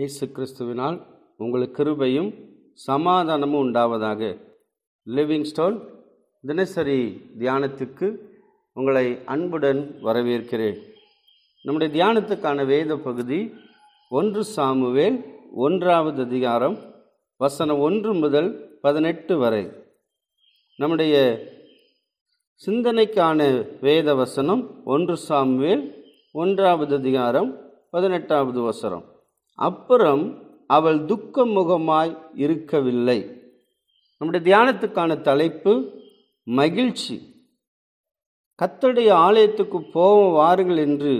இயேசு கிறிஸ்துவினால் உங்களுக்கு கிருபையும் சமாதானமும் உண்டாவதாக லிவிங் ஸ்டோன் தினசரி தியானத்துக்கு உங்களை அன்புடன் வரவேற்கிறேன் நம்முடைய தியானத்துக்கான வேத பகுதி ஒன்று சாமுவேல் ஒன்றாவது அதிகாரம் வசனம் ஒன்று முதல் பதினெட்டு வரை நம்முடைய சிந்தனைக்கான வேத வசனம் ஒன்று சாமுவேல் ஒன்றாவது அதிகாரம் பதினெட்டாவது வசனம் அப்புறம் அவள் துக்க முகமாய் இருக்கவில்லை நம்முடைய தியானத்துக்கான தலைப்பு மகிழ்ச்சி கத்தடைய ஆலயத்துக்கு போவோம் வாருங்கள் என்று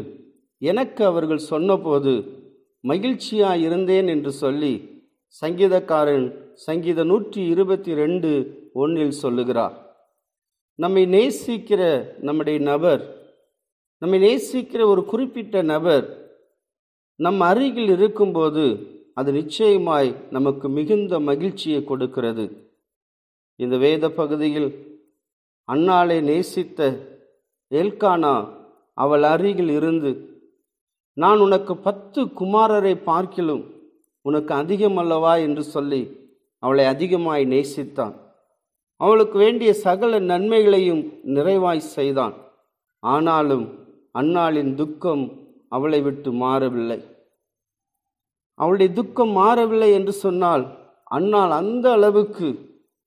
எனக்கு அவர்கள் சொன்னபோது மகிழ்ச்சியாக இருந்தேன் என்று சொல்லி சங்கீதக்காரன் சங்கீத நூற்றி இருபத்தி ரெண்டு ஒன்றில் சொல்லுகிறார் நம்மை நேசிக்கிற நம்முடைய நபர் நம்மை நேசிக்கிற ஒரு குறிப்பிட்ட நபர் நம் அருகில் இருக்கும்போது அது நிச்சயமாய் நமக்கு மிகுந்த மகிழ்ச்சியை கொடுக்கிறது இந்த வேத பகுதியில் அண்ணாளை நேசித்த ஏல்கானா அவள் அருகில் இருந்து நான் உனக்கு பத்து குமாரரை பார்க்கிலும் உனக்கு அதிகம் அல்லவா என்று சொல்லி அவளை அதிகமாய் நேசித்தான் அவளுக்கு வேண்டிய சகல நன்மைகளையும் நிறைவாய் செய்தான் ஆனாலும் அன்னாளின் துக்கம் அவளை விட்டு மாறவில்லை அவளுடைய துக்கம் மாறவில்லை என்று சொன்னால் அன்னால் அந்த அளவுக்கு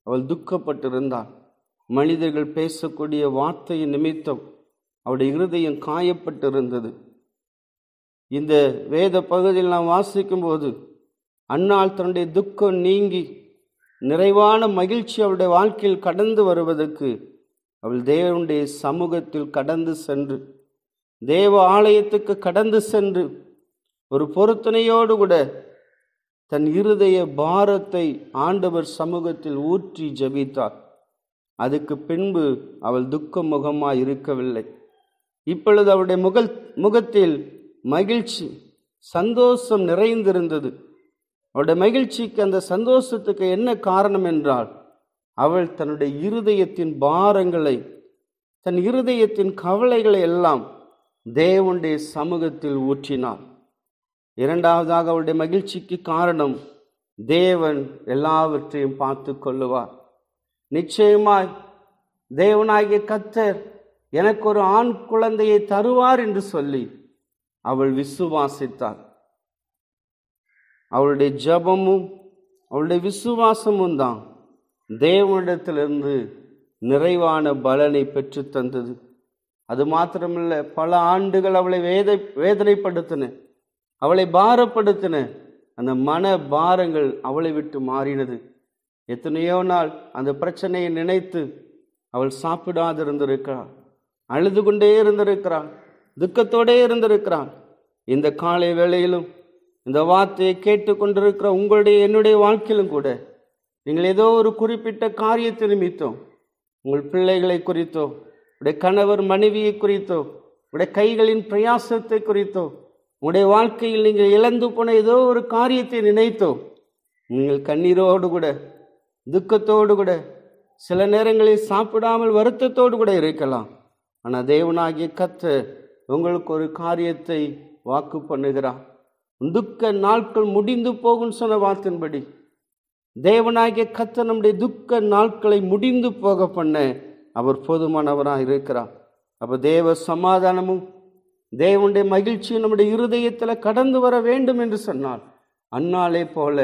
அவள் துக்கப்பட்டிருந்தாள் மனிதர்கள் பேசக்கூடிய வார்த்தையின் நிமித்தம் அவருடைய இருதயம் காயப்பட்டிருந்தது இந்த வேத பகுதியில் நாம் வாசிக்கும்போது அன்னால் தன்னுடைய துக்கம் நீங்கி நிறைவான மகிழ்ச்சி அவருடைய வாழ்க்கையில் கடந்து வருவதற்கு அவள் தேவனுடைய சமூகத்தில் கடந்து சென்று தேவ ஆலயத்துக்கு கடந்து சென்று ஒரு பொருத்தனையோடு கூட தன் இருதய பாரத்தை ஆண்டவர் சமூகத்தில் ஊற்றி ஜபித்தார் அதுக்கு பின்பு அவள் துக்க முகமாக இருக்கவில்லை இப்பொழுது அவருடைய முகல் முகத்தில் மகிழ்ச்சி சந்தோஷம் நிறைந்திருந்தது அவருடைய மகிழ்ச்சிக்கு அந்த சந்தோஷத்துக்கு என்ன காரணம் என்றால் அவள் தன்னுடைய இருதயத்தின் பாரங்களை தன் இருதயத்தின் கவலைகளை எல்லாம் தேவனுடைய சமூகத்தில் ஊற்றினாள் இரண்டாவதாக அவருடைய மகிழ்ச்சிக்கு காரணம் தேவன் எல்லாவற்றையும் பார்த்து கொள்ளுவார் நிச்சயமாய் தேவனாகிய கத்தர் எனக்கு ஒரு ஆண் குழந்தையை தருவார் என்று சொல்லி அவள் விசுவாசித்தாள் அவளுடைய ஜபமும் அவளுடைய விசுவாசமும் தான் தேவனிடத்திலிருந்து நிறைவான பலனை பெற்று தந்தது அது மாத்திரமில்லை பல ஆண்டுகள் அவளை வேதை வேதனைப்படுத்தின அவளை பாரப்படுத்தின அந்த மன பாரங்கள் அவளை விட்டு மாறினது எத்தனையோ நாள் அந்த பிரச்சனையை நினைத்து அவள் சாப்பிடாது இருந்திருக்கிறாள் அழுது கொண்டே இருந்திருக்கிறாள் துக்கத்தோடே இருந்திருக்கிறாள் இந்த காலை வேளையிலும் இந்த வார்த்தையை கேட்டு கொண்டிருக்கிற உங்களுடைய என்னுடைய வாழ்க்கையிலும் கூட நீங்கள் ஏதோ ஒரு குறிப்பிட்ட காரியத்தை நிமித்தோ உங்கள் பிள்ளைகளை குறித்தோ உடைய கணவர் மனைவியை குறித்தோ உடைய கைகளின் பிரயாசத்தை குறித்தோ உடைய வாழ்க்கையில் நீங்கள் இழந்து போன ஏதோ ஒரு காரியத்தை நினைத்தோ நீங்கள் கண்ணீரோடு கூட துக்கத்தோடு கூட சில நேரங்களில் சாப்பிடாமல் வருத்தத்தோடு கூட இருக்கலாம் ஆனால் தேவனாகிய கத்த உங்களுக்கு ஒரு காரியத்தை வாக்கு பண்ணுகிறார் துக்க நாட்கள் முடிந்து போகும் சொன்ன வார்த்தின்படி தேவனாகிய கத்த நம்முடைய துக்க நாட்களை முடிந்து போக பண்ண அவர் போதுமானவராக இருக்கிறார் அப்போ தேவ சமாதானமும் தேவனுடைய மகிழ்ச்சி நம்முடைய இருதயத்தில் கடந்து வர வேண்டும் என்று சொன்னார் அன்னாலே போல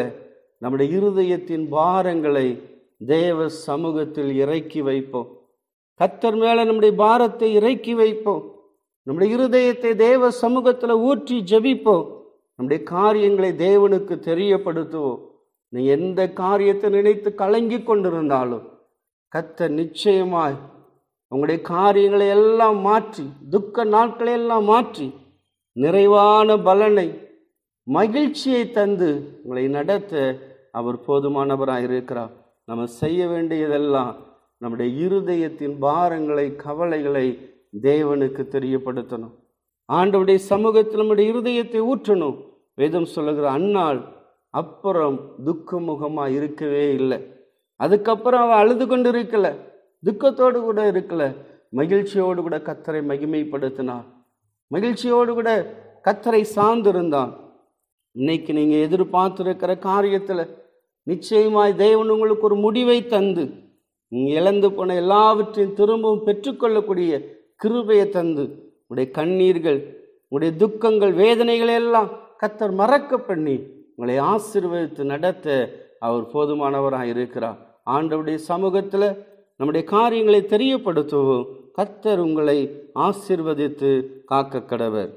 நம்முடைய இருதயத்தின் பாரங்களை தேவ சமூகத்தில் இறக்கி வைப்போம் கத்தர் மேலே நம்முடைய பாரத்தை இறக்கி வைப்போம் நம்முடைய இருதயத்தை தேவ சமூகத்தில் ஊற்றி ஜபிப்போம் நம்முடைய காரியங்களை தேவனுக்கு தெரியப்படுத்துவோம் நீ எந்த காரியத்தை நினைத்து கலங்கி கொண்டிருந்தாலும் கத்த நிச்சயமாய் உங்களுடைய காரியங்களை எல்லாம் மாற்றி துக்க நாட்களை எல்லாம் மாற்றி நிறைவான பலனை மகிழ்ச்சியை தந்து உங்களை நடத்த அவர் போதுமானவராக இருக்கிறார் நம்ம செய்ய வேண்டியதெல்லாம் நம்முடைய இருதயத்தின் பாரங்களை கவலைகளை தேவனுக்கு தெரியப்படுத்தணும் ஆண்டவுடைய சமூகத்தில் நம்முடைய இருதயத்தை ஊற்றணும் வேதம் சொல்லுகிற அன்னால் அப்புறம் துக்கமுகமாக இருக்கவே இல்லை அதுக்கப்புறம் அவள் அழுது கொண்டு இருக்கலை துக்கத்தோடு கூட இருக்கல மகிழ்ச்சியோடு கூட கத்தரை மகிமைப்படுத்தினார் மகிழ்ச்சியோடு கூட கத்தரை சார்ந்திருந்தான் இன்னைக்கு நீங்கள் எதிர்பார்த்துருக்கிற காரியத்தில் நிச்சயமாய் தேவன் உங்களுக்கு ஒரு முடிவை தந்து நீங்கள் இழந்து போன எல்லாவற்றையும் திரும்பவும் பெற்றுக்கொள்ளக்கூடிய கிருபையை தந்து உடைய கண்ணீர்கள் உடைய துக்கங்கள் வேதனைகள் எல்லாம் கத்தர் மறக்க பண்ணி உங்களை ஆசீர்வதித்து நடத்த அவர் போதுமானவராக இருக்கிறார் ஆண்டவுடைய சமூகத்தில் நம்முடைய காரியங்களை தெரியப்படுத்துவோம் கர்த்தர் உங்களை ஆசிர்வதித்து காக்க கடவர்